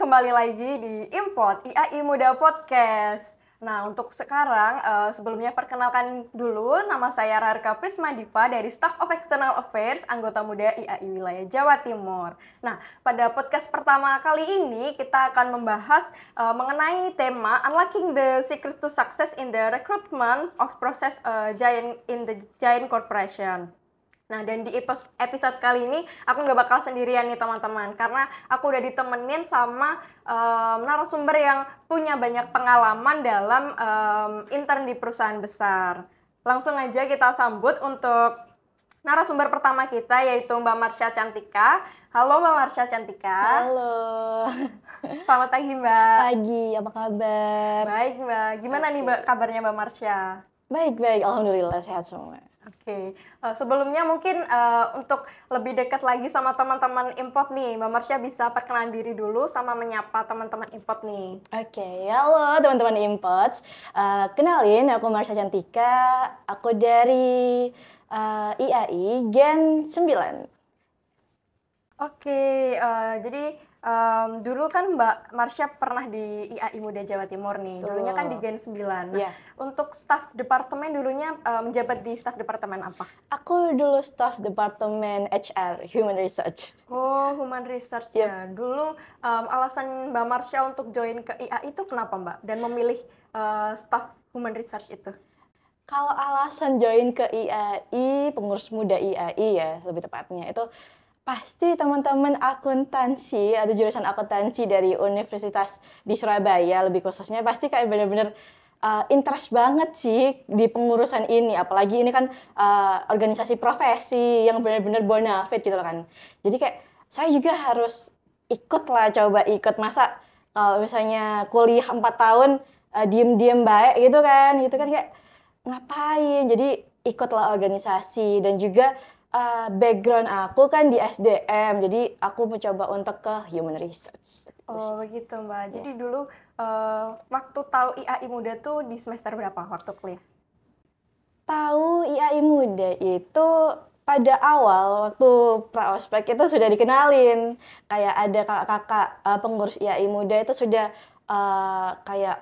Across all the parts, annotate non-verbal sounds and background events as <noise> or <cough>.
kembali lagi di Import IAI Muda Podcast. Nah, untuk sekarang, uh, sebelumnya perkenalkan dulu, nama saya Rarka Prisma Diva dari Staff of External Affairs, anggota muda IAI Wilayah Jawa Timur. Nah, pada podcast pertama kali ini, kita akan membahas uh, mengenai tema Unlocking the Secret to Success in the Recruitment of Process uh, Giant in the Giant Corporation. Nah, dan di episode kali ini aku nggak bakal sendirian nih teman-teman, karena aku udah ditemenin sama um, narasumber yang punya banyak pengalaman dalam um, intern di perusahaan besar. Langsung aja kita sambut untuk narasumber pertama kita yaitu Mbak Marsha Cantika. Halo Mbak Marsha Cantika. Halo. <laughs> Selamat pagi Mbak. Pagi, apa kabar? Baik Mbak. Gimana nih Mbak kabarnya Mbak Marsha? Baik, baik. Alhamdulillah sehat semua. Oke, okay. uh, eh, sebelumnya mungkin uh, untuk lebih dekat lagi sama teman-teman import nih, Mbak Marsha bisa perkenalan diri dulu sama menyapa teman-teman import nih. Oke, okay. halo teman-teman import. Uh, eh, kenalin, aku Marsha Cantika, aku dari uh, IAI Gen 9. Oke, okay, uh, jadi um, dulu kan Mbak Marsha pernah di IAI Muda Jawa Timur nih. Dulunya kan di Gen 9. Nah, yeah. Untuk staff departemen dulunya uh, menjabat di staff departemen apa? Aku dulu staff departemen HR, Human Research. Oh, Human Research yep. ya. Iya. Dulu um, alasan Mbak Marsha untuk join ke IAI itu kenapa Mbak? Dan memilih uh, staff Human Research itu? Kalau alasan join ke IAI, pengurus muda IAI ya lebih tepatnya, itu pasti teman-teman akuntansi atau jurusan akuntansi dari Universitas di Surabaya lebih khususnya pasti kayak bener-bener uh, interest banget sih di pengurusan ini apalagi ini kan uh, organisasi profesi yang bener-bener bonafit gitu loh kan jadi kayak saya juga harus ikut lah coba ikut masa kalau misalnya kuliah 4 tahun uh, diem-diem baik gitu kan gitu kan kayak ngapain jadi ikutlah organisasi dan juga uh, background aku kan di SDM, jadi aku mencoba untuk ke human research. Gitu oh begitu mbak. Iya. Jadi dulu uh, waktu tahu IAI Muda tuh di semester berapa waktu kuliah? Tahu IAI Muda itu pada awal waktu praospek itu sudah dikenalin kayak ada kakak-kakak uh, pengurus IAI Muda itu sudah uh, kayak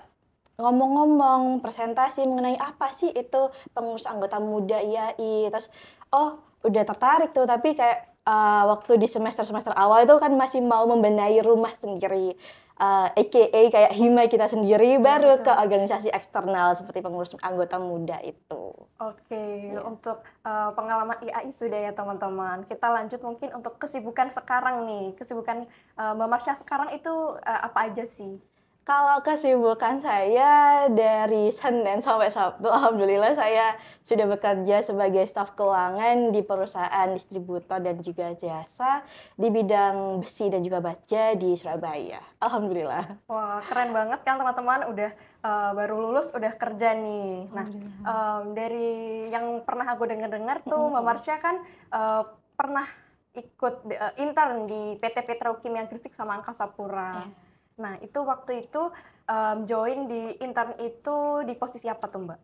ngomong-ngomong presentasi mengenai apa sih itu pengurus anggota muda IAI terus oh udah tertarik tuh tapi kayak uh, waktu di semester-semester awal itu kan masih mau membenahi rumah sendiri. Uh, eh, AKA kayak hima kita sendiri iya, baru ke organisasi eksternal seperti pengurus anggota muda itu. Oke, okay. ya. untuk uh, pengalaman IAI sudah ya teman-teman. Kita lanjut mungkin untuk kesibukan sekarang nih. Kesibukan uh, Mbak Marsha sekarang itu uh, apa aja sih? Kalau kesibukan saya dari Senin sampai Sabtu, <laughs> Alhamdulillah saya sudah bekerja sebagai staf keuangan di perusahaan distributor dan juga jasa di bidang besi dan juga baja di Surabaya. Alhamdulillah. Wah, keren banget kan teman-teman udah uh, baru lulus udah kerja nih. Nah, um, dari yang pernah aku dengar-dengar tuh Mbak Marsha kan uh, pernah ikut uh, intern di PT Petrokimia Gresik sama Angkasa Pura. Yeah Nah, itu waktu itu um, join di intern itu di posisi apa tuh, Mbak?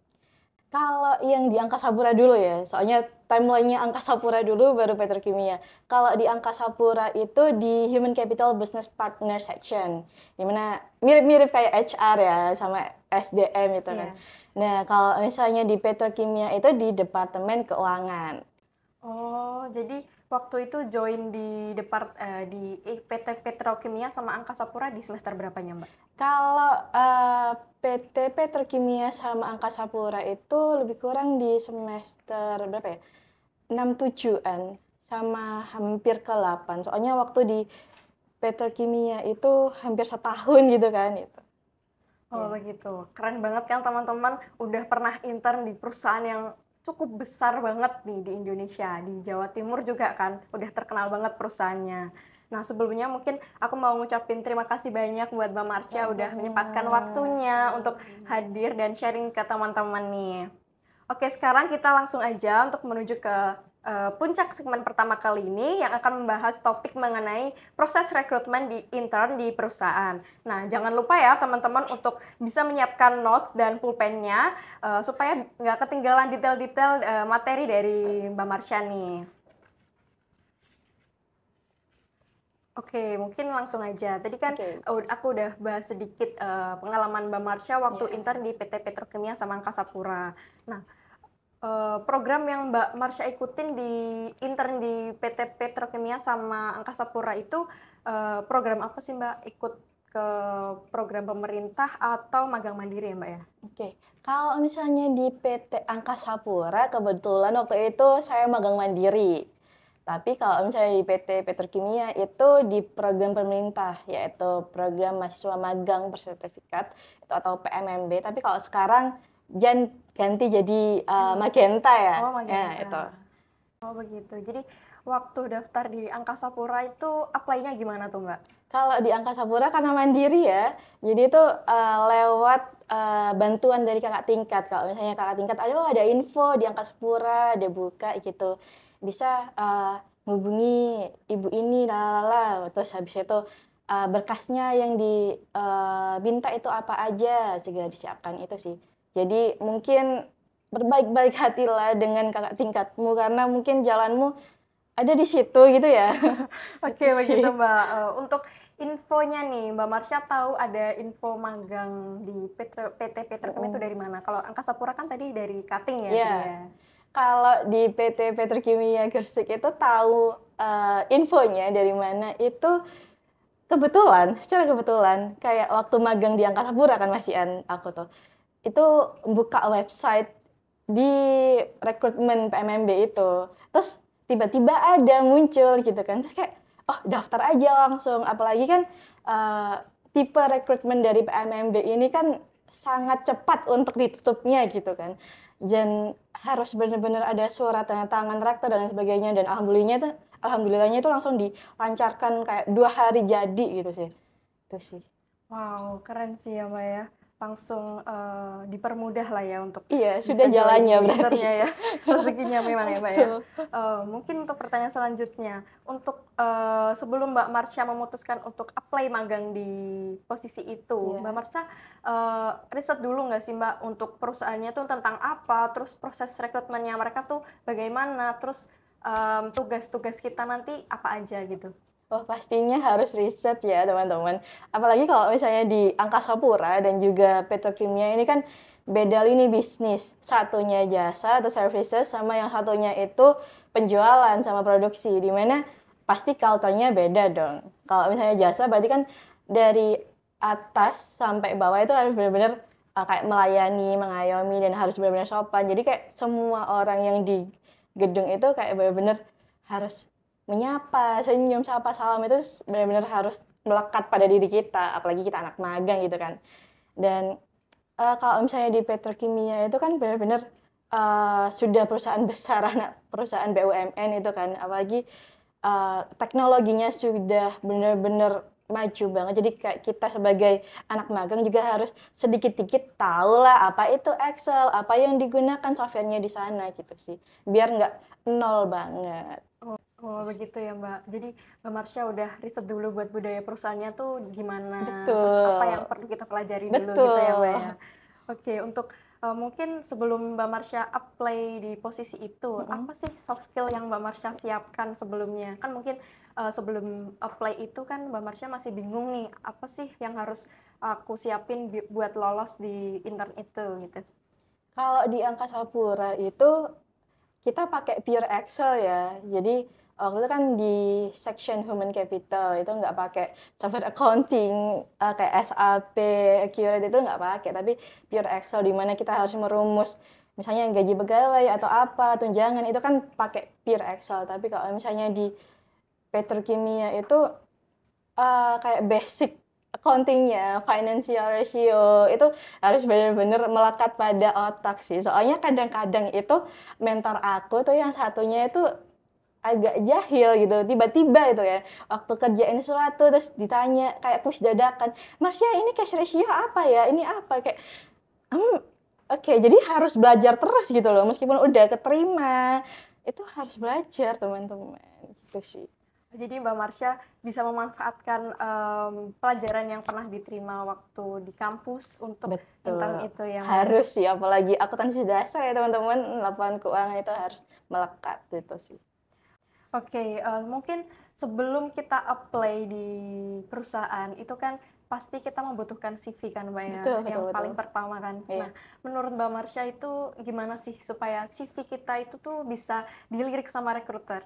Kalau yang di Angkasa Pura dulu ya, soalnya timelinenya Angkasa Pura dulu baru Petrokimia. Kalau di Angkasa Pura itu di Human Capital Business Partner Section, gimana mirip-mirip kayak HR ya sama SDM itu yeah. kan. Iya. Nah kalau misalnya di Petrokimia itu di Departemen Keuangan. Oh, jadi waktu itu join di depart uh, di eh, PT Petrokimia sama Angkasa Pura di semester berapanya Mbak? Kalau uh, eh, PT Petrokimia sama Angkasa Pura itu lebih kurang di semester berapa ya? 6 tujuan an sama hampir ke 8. Soalnya waktu di Petrokimia itu hampir setahun gitu kan itu. Oh begitu, keren banget kan teman-teman udah pernah intern di perusahaan yang cukup besar banget nih di Indonesia, di Jawa Timur juga kan udah terkenal banget perusahaannya. Nah sebelumnya mungkin aku mau ngucapin terima kasih banyak buat Mbak Marcia ya, udah menyempatkan waktunya untuk hadir dan sharing ke teman-teman nih. Oke sekarang kita langsung aja untuk menuju ke uh, puncak segmen pertama kali ini yang akan membahas topik mengenai proses rekrutmen di intern di perusahaan. Nah, jangan lupa ya teman-teman untuk bisa menyiapkan notes dan pulpennya uh, supaya nggak ketinggalan detail-detail uh, materi dari Mbak Marsha nih. Oke, mungkin langsung aja. Tadi kan okay. aku udah bahas sedikit uh, pengalaman Mbak Marsha waktu yeah. intern di PT Petrokimia sama Angkasa Pura. Nah, Eh, program yang Mbak Marsha ikutin di intern di PT Petrokimia sama Angkasa Pura itu eh, program apa sih Mbak ikut ke program pemerintah atau magang mandiri ya Mbak ya? Oke, okay. kalau misalnya di PT Angkasa Pura kebetulan waktu itu saya magang mandiri. Tapi kalau misalnya di PT Petrokimia itu di program pemerintah yaitu program mahasiswa magang bersertifikat itu atau PMMB. Tapi kalau sekarang Jan ganti jadi uh, magenta ya. Oh, ya, magenta. Ya, itu. Oh, begitu. Jadi waktu daftar di Angkasa Pura itu apply-nya gimana tuh, Mbak? Kalau di Angkasa Pura karena mandiri ya. Jadi itu uh, lewat uh, bantuan dari kakak tingkat. Kalau misalnya kakak tingkat ada oh, ada info di Angkasa Pura, ada buka gitu. Bisa uh, ngubungi ibu ini lalala terus habis itu uh, berkasnya yang diminta uh, itu apa aja segera disiapkan itu sih. Jadi mungkin berbaik-baik hatilah dengan kakak tingkatmu karena mungkin jalanmu ada di situ gitu ya. <laughs> Oke, okay, begitu Mbak. Eh, untuk infonya nih, Mbak Marsha tahu ada info magang di Petro, PT Petrokem mm. itu oh. dari mana? Kalau Angkasa Pura kan tadi dari Kating ya? Yeah. Iya. Ya? Kalau di PT Petrokimia Gresik itu tahu uh, infonya dari mana itu kebetulan, secara kebetulan kayak waktu magang di Angkasa Pura kan masih an aku tuh itu buka website di rekrutmen PMMB itu terus tiba-tiba ada muncul gitu kan terus kayak oh daftar aja langsung apalagi kan uh, tipe rekrutmen dari PMMB ini kan sangat cepat untuk ditutupnya gitu kan dan harus benar-benar ada surat tanda tangan rektor dan sebagainya dan alhamdulillahnya itu alhamdulillahnya itu langsung dilancarkan kayak dua hari jadi gitu sih itu sih wow keren sih ya Mbak ya langsung uh, dipermudah lah ya untuk iya sudah jalannya berarti ya <laughs> rezekinya memang ya mbak ya uh, mungkin untuk pertanyaan selanjutnya untuk uh, sebelum mbak Marsha memutuskan untuk apply magang di posisi itu yeah. mbak Marsha uh, riset dulu nggak sih mbak untuk perusahaannya tuh tentang apa terus proses rekrutmennya mereka tuh bagaimana terus tugas-tugas um, tugas -tugas kita nanti apa aja gitu Oh, pastinya harus riset ya, teman-teman. Apalagi kalau misalnya di angkasa pura dan juga petrokimia ini kan beda lini bisnis. Satunya jasa atau services sama yang satunya itu penjualan sama produksi. Dimana pasti culture beda dong. Kalau misalnya jasa berarti kan dari atas sampai bawah itu harus benar-benar uh, kayak melayani, mengayomi dan harus benar-benar sopan. Jadi kayak semua orang yang di gedung itu kayak benar-benar harus menyapa, senyum, sapa, salam itu benar-benar harus melekat pada diri kita, apalagi kita anak magang gitu kan. Dan uh, kalau misalnya di petrokimia itu kan benar-benar uh, sudah perusahaan <laughs> besar anak perusahaan BUMN itu kan, apalagi uh, teknologinya sudah benar-benar maju banget. Jadi kayak kita sebagai anak magang juga harus sedikit-dikit tahu lah apa itu Excel, apa yang digunakan softwarenya di sana gitu sih. Biar nggak nol banget. Oh begitu ya Mbak. Jadi Mbak Marsha udah riset dulu buat budaya perusahaannya tuh gimana, Betul. terus apa yang perlu kita pelajari Betul. dulu gitu ya Mbak ya. Oke untuk uh, mungkin sebelum Mbak Marsha apply di posisi itu, mm -hmm. apa sih soft skill yang Mbak Marsha siapkan sebelumnya? Kan mungkin uh, sebelum apply itu kan Mbak Marsha masih bingung nih, apa sih yang harus aku siapin buat lolos di intern itu gitu? Kalau di Angkasa Pura itu kita pakai pure Excel ya, jadi Oh, waktu itu kan di section human capital itu nggak pakai software <laughs> accounting uh, kayak SAP, Accurate itu nggak pakai, tapi pure Excel di mana kita harus merumus misalnya gaji pegawai atau apa tunjangan itu kan pakai pure Excel, tapi kalau misalnya di petrokimia itu uh, kayak basic accountingnya, financial ratio itu harus benar-benar melekat pada otak sih. Soalnya kadang-kadang itu mentor aku tuh yang satunya itu agak jahil gitu tiba-tiba itu ya waktu kerjain sesuatu terus ditanya kayak push dadakan Marsha ini cash ratio apa ya ini apa kayak hmm, oke okay, jadi harus belajar terus gitu loh meskipun udah keterima itu harus belajar teman-teman gitu sih jadi Mbak Marsha bisa memanfaatkan um, pelajaran yang pernah diterima waktu di kampus untuk Betul. tentang itu yang harus sih apalagi akuntansi dasar ya teman-teman laporan keuangan itu harus melekat itu sih. Oke, uh, mungkin sebelum kita apply di perusahaan itu kan pasti kita membutuhkan CV kan Mbak ya, betul, yang betul, paling pertama kan. Iya. Nah, menurut Mbak Marsha itu gimana sih supaya CV kita itu tuh bisa dilirik sama rekruter?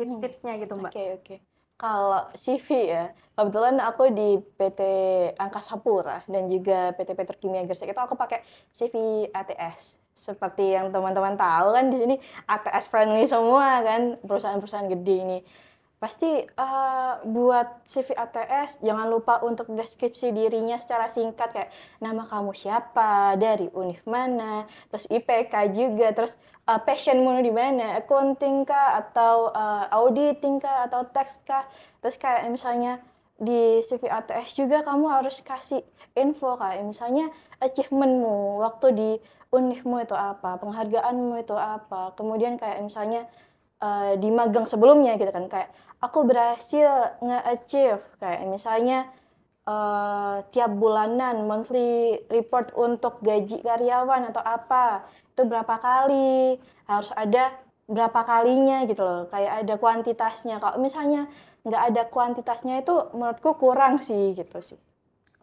Tips-tipsnya gitu Mbak. Oke, okay, oke. Okay. Kalau CV ya, kebetulan aku di PT Angkasa Pura dan juga PT Petrokimia Gresik itu aku pakai CV ATS seperti yang teman-teman tahu kan di sini ATS friendly semua kan perusahaan-perusahaan gede ini pasti uh, buat CV ATS jangan lupa untuk deskripsi dirinya secara singkat kayak nama kamu siapa dari univ mana terus IPK juga terus uh, passionmu di mana accounting kah atau uh, auditing kah atau tax kah terus kayak misalnya di CV ATS juga kamu harus kasih info kayak misalnya achievementmu waktu di unifmu itu apa, penghargaanmu itu apa, kemudian kayak misalnya uh, di magang sebelumnya gitu kan kayak aku berhasil nge-achieve kayak misalnya uh, tiap bulanan monthly report untuk gaji karyawan atau apa itu berapa kali harus ada berapa kalinya gitu loh kayak ada kuantitasnya kalau misalnya nggak ada kuantitasnya itu menurutku kurang sih gitu sih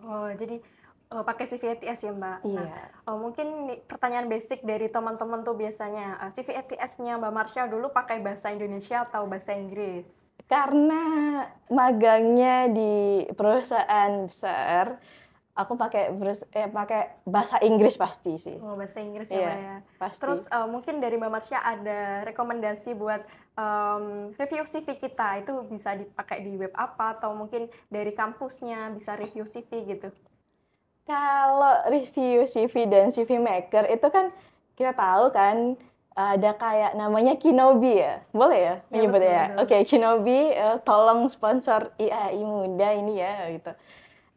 oh jadi Oh, pakai CVTS ya Mbak. Iya. Nah, oh, mungkin pertanyaan basic dari teman-teman tuh biasanya uh, eh, ats nya Mbak Marsha dulu pakai bahasa Indonesia atau bahasa Inggris? Karena magangnya di perusahaan besar, aku pakai eh, pakai bahasa Inggris pasti sih. Oh, bahasa Inggris yeah, iya, ya, Pasti. Terus uh, mungkin dari Mbak Marsha ada rekomendasi buat um, review CV kita itu bisa dipakai di web apa atau mungkin dari kampusnya bisa review CV gitu. Kalau review CV dan CV Maker itu kan kita tahu kan ada kayak namanya Kinobi ya. Boleh ya menyebutnya? Iya, ya? ya? Oke, okay, Kinobi uh, tolong sponsor IAI Muda ini ya gitu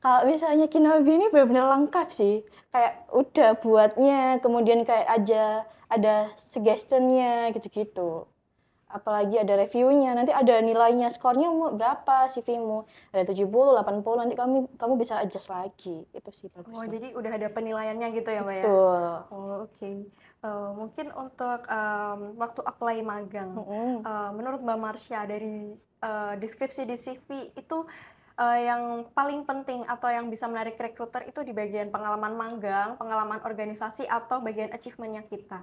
kalau misalnya Kinobi ini benar-benar lengkap sih kayak udah buatnya kemudian kayak aja ada suggestionnya gitu-gitu apalagi ada reviewnya nanti ada nilainya skornya mau berapa sih mu ada 70 80 nanti kamu kamu bisa adjust lagi itu sih bagus oh jadi udah ada penilaiannya gitu ya Mbak ya oh oke okay. uh, eh, mungkin untuk um, waktu apply magang mm -hmm. uh, menurut Mbak Marsha dari uh, deskripsi di CV itu uh, yang paling penting atau yang bisa menarik rekruter itu di bagian pengalaman manggang, pengalaman organisasi, atau bagian achievementnya kita?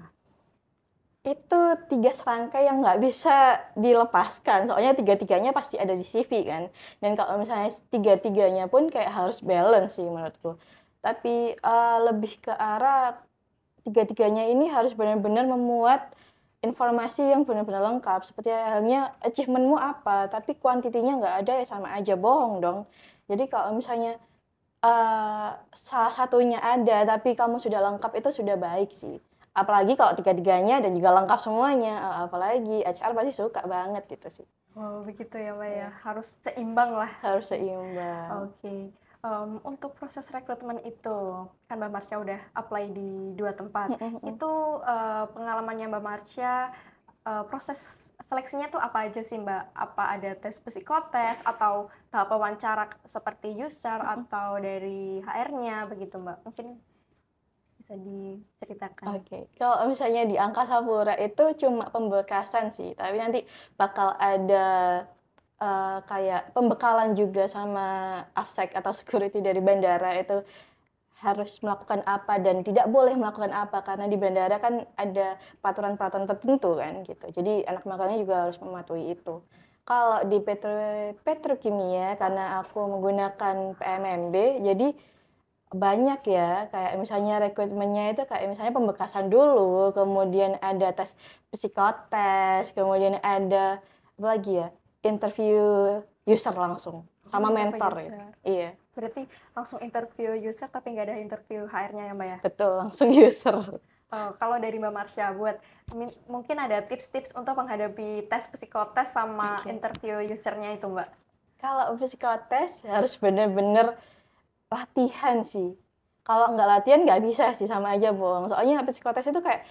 Itu tiga serangkai yang nggak bisa dilepaskan, soalnya tiga-tiganya pasti ada di CV kan. Dan kalau misalnya tiga-tiganya pun kayak harus balance sih menurutku. Tapi uh, lebih ke arah tiga-tiganya ini harus benar-benar memuat informasi yang benar-benar lengkap seperti halnya achievementmu apa tapi kuantitinya nggak ada ya sama aja bohong dong jadi kalau misalnya uh, salah satunya ada tapi kamu sudah lengkap itu sudah baik sih apalagi kalau tiga-tiganya dan juga lengkap semuanya uh, apalagi HR pasti suka banget gitu sih Oh begitu ya mbak ya, iya. harus seimbang lah harus seimbang oke okay um, untuk proses rekrutmen itu kan Mbak Marcia udah apply di dua tempat. itu uh, pengalamannya Mbak Marcia uh, eh, proses seleksinya tuh apa aja sih Mbak? Apa ada tes psikotes atau tahap wawancara seperti user atau dari HR-nya begitu Mbak? Mungkin bisa diceritakan. Oke, okay. kalau misalnya di angka Sapura itu cuma pembekasan sih, tapi nanti bakal ada uh, kayak pembekalan juga sama AFSEC atau security dari bandara itu harus melakukan apa dan tidak boleh melakukan apa karena di bandara kan ada peraturan-peraturan tertentu kan gitu. Jadi anak magangnya juga harus mematuhi itu. Kalau di petro, petrokimia karena aku menggunakan PMMB jadi banyak ya kayak misalnya rekrutmennya itu kayak misalnya pembekasan dulu kemudian ada tes psikotes kemudian ada apa lagi ya interview user langsung oh, sama oh, mentor ya. Iya. Berarti langsung interview user tapi nggak ada interview HR-nya ya Mbak ya? Betul, langsung user. Oh, kalau dari Mbak Marsha buat mungkin ada tips-tips untuk menghadapi tes psikotest sama okay. interview usernya itu Mbak? Kalau psikotes ya harus benar-benar latihan sih. Kalau nggak latihan nggak bisa sih sama aja bohong. Soalnya psikotes itu kayak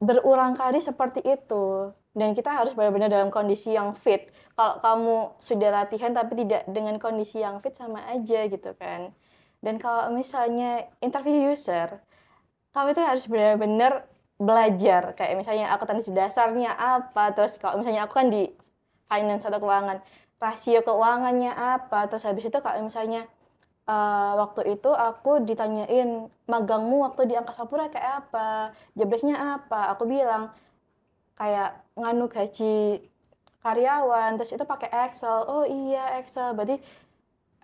berulang kali seperti itu dan kita harus benar-benar dalam kondisi yang fit. Kalau kamu sudah latihan tapi tidak dengan kondisi yang fit sama aja gitu kan. Dan kalau misalnya interview user, kamu itu harus benar-benar belajar kayak misalnya aku tadi dasarnya apa, terus kalau misalnya aku kan di finance atau keuangan, rasio keuangannya apa, terus habis itu kalau misalnya uh, waktu itu aku ditanyain magangmu waktu di Angkasa Pura kayak apa, jobdesknya apa, aku bilang kayak nganu gaji karyawan terus itu pakai Excel oh iya Excel berarti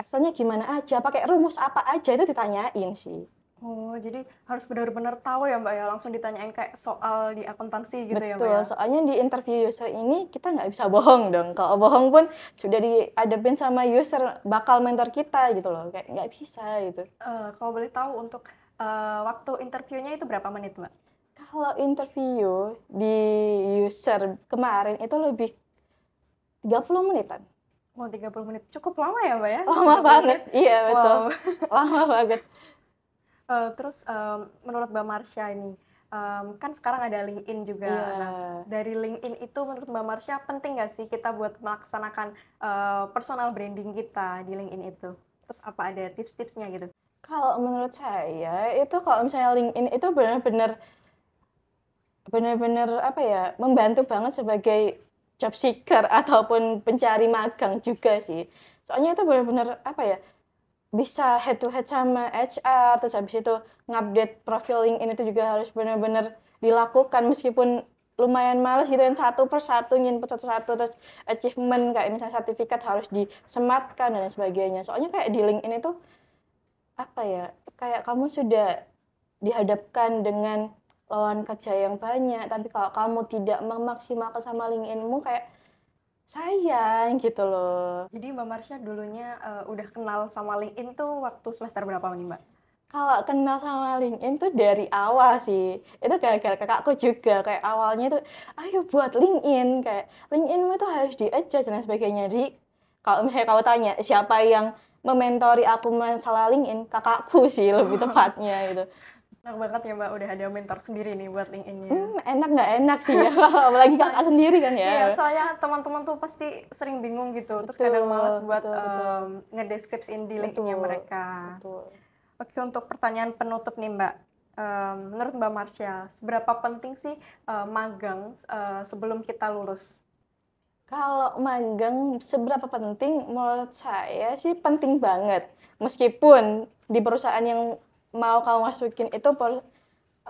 Excelnya gimana aja pakai rumus apa aja itu ditanyain sih Oh, jadi harus benar-benar tahu ya Mbak ya, langsung ditanyain kayak soal di akuntansi gitu Betul, ya Mbak ya? soalnya di interview user ini kita nggak bisa bohong dong. Kalau bohong pun sudah diadepin sama user bakal mentor kita gitu loh, kayak nggak bisa gitu. Uh, kalau boleh tahu untuk uh, waktu interviewnya itu berapa menit Mbak? kalau interview di user kemarin itu lebih 30 menitan. mau oh, 30 menit. Cukup lama ya, Mbak ya? Lama banget. Menit. Iya, betul. Wow. lama banget. Uh, terus um, menurut Mbak Marsha ini, um, kan sekarang ada LinkedIn juga. Yeah. Nah, dari LinkedIn itu menurut Mbak Marsha penting nggak sih kita buat melaksanakan uh, personal branding kita di LinkedIn itu? Terus apa ada tips-tipsnya gitu? Kalau menurut saya, itu kalau misalnya LinkedIn itu benar-benar benar-benar apa ya membantu banget sebagai job seeker <laughs> ataupun pencari magang juga sih soalnya itu benar-benar apa ya bisa head to head sama HR terus habis itu ngupdate profiling ini itu juga harus benar-benar dilakukan meskipun lumayan males gitu yang satu persatu input satu-satu terus achievement kayak misalnya sertifikat harus disematkan dan sebagainya soalnya kayak di ini tuh apa ya kayak kamu sudah dihadapkan dengan lawan kerja yang banyak tapi kalau kamu tidak memaksimalkan sama LinkedInmu kayak sayang gitu loh jadi Mbak Marsha dulunya uh, udah kenal sama LinkedIn tuh waktu semester berapa nih Mbak? kalau kenal sama LinkedIn tuh dari awal sih itu gara-gara kakakku juga kayak awalnya tuh, ayo buat LinkedIn kayak LinkedIn itu harus adjust dan sebagainya jadi kalau misalnya kamu tanya siapa yang mementori aku masalah LinkedIn kakakku sih lebih tepatnya gitu Enak banget ya Mbak, udah ada mentor sendiri nih buat LinkedIn-nya. Hmm, enak nggak enak sih ya, <laughs> apalagi kakak sendiri kan ya. Iya, soalnya teman-teman tuh pasti sering bingung gitu, betul, terus kadang malas buat betul, um, ngedeskripsiin di LinkedIn-nya mereka. Betul. Oke, untuk pertanyaan penutup nih Mbak. Um, menurut Mbak Marsha, seberapa penting sih uh, magang uh, sebelum kita lulus? Kalau magang seberapa penting? Menurut saya sih penting banget. Meskipun di perusahaan yang mau kamu masukin itu per,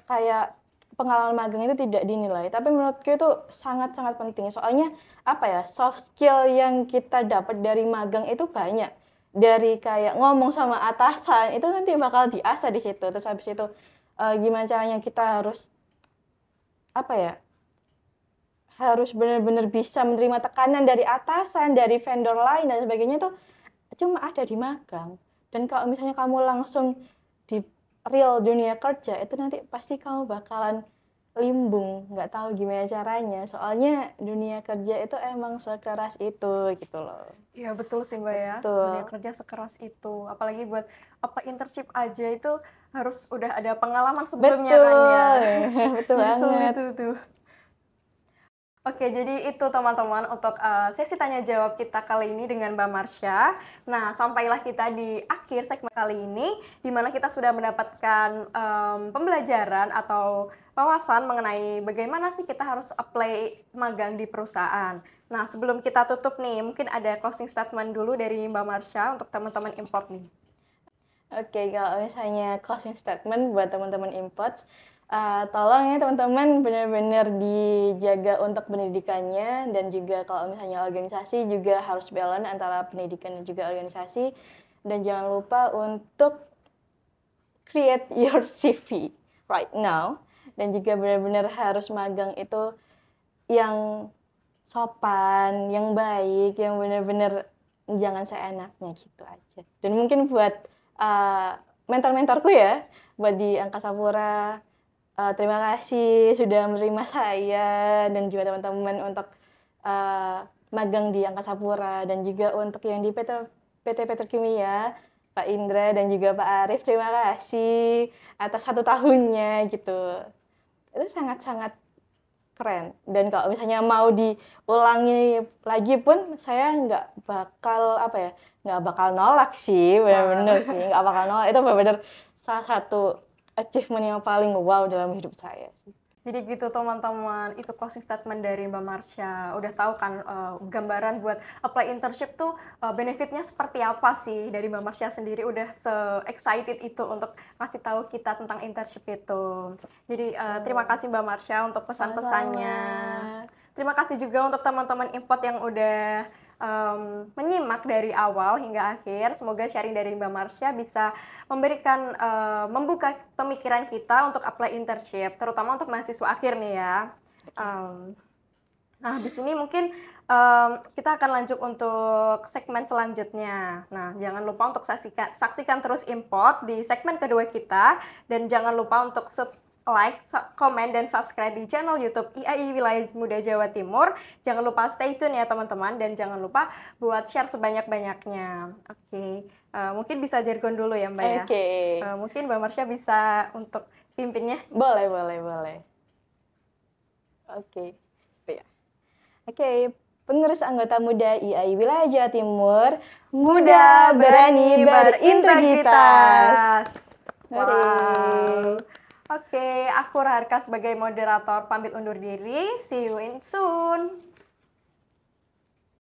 kayak pengalaman magang itu tidak dinilai tapi menurutku itu sangat-sangat penting soalnya apa ya soft skill yang kita dapat dari magang itu banyak dari kayak ngomong sama atasan itu nanti bakal diasah di situ terus habis itu uh, gimana caranya kita harus apa ya harus benar-benar bisa menerima tekanan dari atasan dari vendor lain dan sebagainya itu cuma ada di magang dan kalau misalnya kamu langsung di real dunia kerja itu nanti pasti kamu bakalan limbung nggak tahu gimana caranya soalnya dunia kerja itu emang sekeras itu gitu loh iya betul sih mbak ya betul. dunia kerja sekeras itu apalagi buat apa internship aja itu harus udah ada pengalaman sebelumnya betul. kan ya betul <laughs> banget itu tuh Oke, jadi itu teman-teman untuk uh, sesi tanya jawab kita kali ini dengan Mbak Marsha. Nah, sampailah kita di akhir segmen kali ini, di mana kita sudah mendapatkan um, pembelajaran atau wawasan mengenai bagaimana sih kita harus apply magang di perusahaan. Nah, sebelum kita tutup nih, mungkin ada closing statement dulu dari Mbak Marsha untuk teman-teman import nih. Oke, kalau misalnya closing statement buat teman-teman import, Uh, tolong ya teman-teman benar-benar dijaga untuk pendidikannya dan juga kalau misalnya organisasi juga harus balance antara pendidikan dan juga organisasi dan jangan lupa untuk create your <laughs> CV right now dan juga benar-benar harus magang itu yang sopan, yang baik, yang benar-benar jangan seenaknya gitu aja. Dan mungkin buat uh, mentor-mentorku ya, buat di Angkasa Pura, uh, terima kasih sudah menerima saya dan juga teman-teman untuk uh, magang di Angkasa Pura dan juga untuk yang di PT PT Petrokimia Pak Indra dan juga Pak Arif terima kasih atas satu tahunnya gitu itu sangat-sangat keren dan kalau misalnya mau diulangi lagi pun saya nggak bakal apa ya nggak bakal nolak sih benar-benar sih nggak bakal nolak itu benar-benar salah satu achievement yang paling wow dalam hidup saya Jadi gitu teman-teman, itu closing statement dari Mbak Marsha. Udah tahu kan uh, gambaran buat apply internship tuh uh, benefitnya seperti apa sih dari Mbak Marsha sendiri udah se-excited itu untuk ngasih tahu kita tentang internship itu. Jadi uh, terima kasih Mbak Marsha untuk pesan-pesannya. Terima kasih juga untuk teman-teman import yang udah um, menyimak dari awal hingga akhir. Semoga sharing dari Mbak Marsha bisa memberikan uh, membuka pemikiran kita untuk apply internship, terutama untuk mahasiswa akhir nih ya. Um, nah, di sini mungkin um, kita akan lanjut untuk segmen selanjutnya. Nah, jangan lupa untuk saksikan saksikan terus import di segmen kedua kita dan jangan lupa untuk sub like, comment, dan subscribe di channel YouTube IAI Wilayah Muda Jawa Timur. Jangan lupa stay tune ya teman-teman dan jangan lupa buat share sebanyak-banyaknya. Oke, okay. uh, eh, mungkin bisa jargon dulu ya Mbak okay. ya. Oke. Uh, mungkin Mbak Marsha bisa untuk pimpinnya. Boleh, boleh, boleh. Oke. Okay. Iya. Oke, okay. pengurus anggota muda IAI Wilayah Jawa Timur, muda berani berintegritas. Wow. Oke, okay, aku Raharka sebagai moderator pamit undur diri. See you in soon.